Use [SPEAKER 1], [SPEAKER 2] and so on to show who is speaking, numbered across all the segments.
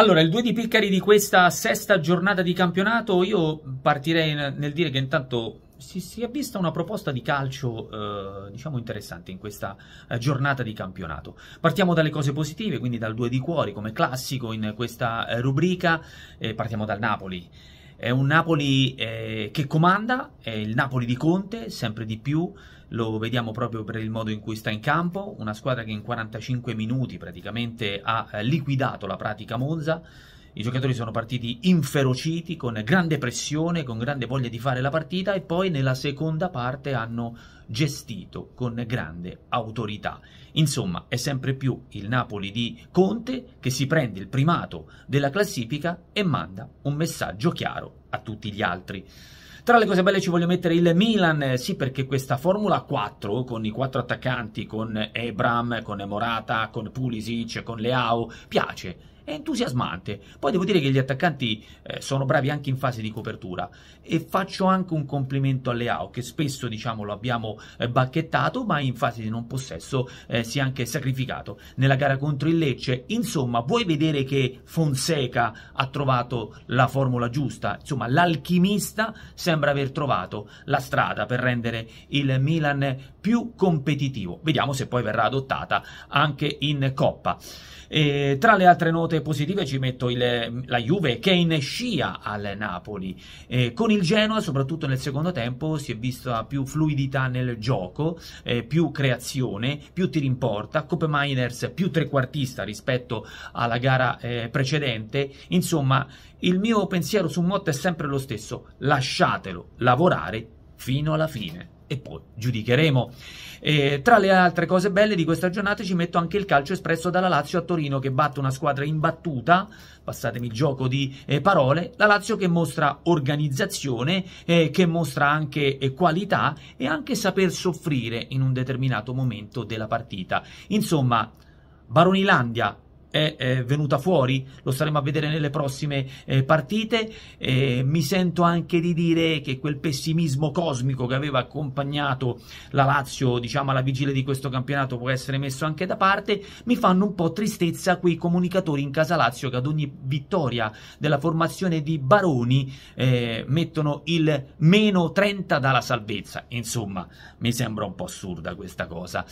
[SPEAKER 1] Allora, il 2 di Piccari di questa sesta giornata di campionato, io partirei nel dire che intanto si, si, è vista una proposta di calcio eh, diciamo interessante in questa eh, giornata di campionato. Partiamo dalle cose positive, quindi dal 2 di cuori come classico in questa eh, rubrica, partiamo dal Napoli. È un Napoli eh, che comanda, è il Napoli di Conte, sempre di più, lo vediamo proprio per il modo in cui sta in campo, una squadra che in 45 minuti praticamente ha eh, liquidato la pratica Monza, i giocatori sono partiti inferociti, con grande pressione, con grande voglia di fare la partita e poi nella seconda parte hanno gestito con grande autorità. Insomma, è sempre più il Napoli di Conte che si prende il primato della classifica e manda un messaggio chiaro a tutti gli altri. Tra le cose belle ci voglio mettere il Milan, eh, sì perché questa Formula 4 con i quattro attaccanti, con Ebram, con Morata, con Pulisic, con Leao, piace è entusiasmante. Poi devo dire che gli attaccanti eh, sono bravi anche in fase di copertura e faccio anche un complimento a Leao che spesso diciamo lo abbiamo eh, bacchettato ma in fase di non possesso eh, si è anche sacrificato nella gara contro il Lecce. Insomma, vuoi vedere che Fonseca ha trovato la formula giusta? Insomma, l'alchimista sembra aver trovato la strada per rendere il Milan più competitivo. Vediamo se poi verrà adottata anche in Coppa. E tra le altre note positive ci metto il, la Juve che è in scia al Napoli. E con il Genoa, soprattutto nel secondo tempo, si è vista più fluidità nel gioco, eh, più creazione, più tiri in porta. Coppe Miners più trequartista rispetto alla gara eh, precedente. Insomma, il mio pensiero su Motta è sempre lo stesso: lasciatelo lavorare fino alla fine e poi giudicheremo. E tra le altre cose belle di questa giornata ci metto anche il calcio espresso dalla Lazio a Torino che batte una squadra imbattuta, passatemi il gioco di eh, parole, la Lazio che mostra organizzazione, eh, che mostra anche eh, qualità e anche saper soffrire in un determinato momento della partita. Insomma, Baronilandia è, venuta fuori, lo staremo a vedere nelle prossime eh, partite. Eh, mi sento anche di dire che quel pessimismo cosmico che aveva accompagnato la Lazio, diciamo alla vigilia di questo campionato, può essere messo anche da parte. Mi fanno un po' tristezza quei comunicatori in casa Lazio che ad ogni vittoria della formazione di Baroni eh, mettono il meno 30 dalla salvezza. Insomma, mi sembra un po' assurda questa cosa.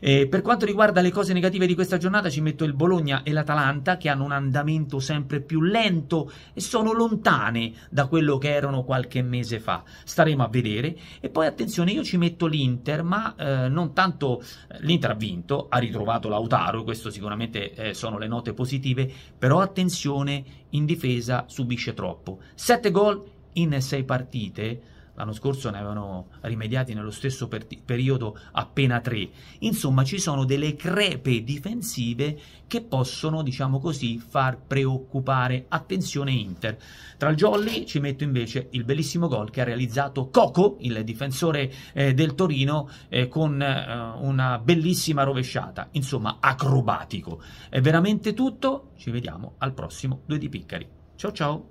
[SPEAKER 1] Eh, per quanto riguarda le cose negative di questa giornata, ci metto il Bologna e l'Atalanta, che hanno un andamento sempre più lento e sono lontane da quello che erano qualche mese fa. Staremo a vedere. E poi attenzione, io ci metto l'Inter, ma eh, non tanto eh, l'Inter ha vinto, ha ritrovato Lautaro, questo sicuramente eh, sono le note positive, però attenzione, in difesa subisce troppo. Sette gol in sei partite l'anno scorso ne avevano rimediati nello stesso per- periodo appena tre. Insomma, ci sono delle crepe difensive che possono, diciamo così, far preoccupare attenzione Inter. Tra il jolly ci metto invece il bellissimo gol che ha realizzato Coco, il difensore eh, del Torino, eh, con eh, una bellissima rovesciata. Insomma, acrobatico. È veramente tutto, ci vediamo al prossimo 2 di Piccari. Ciao ciao!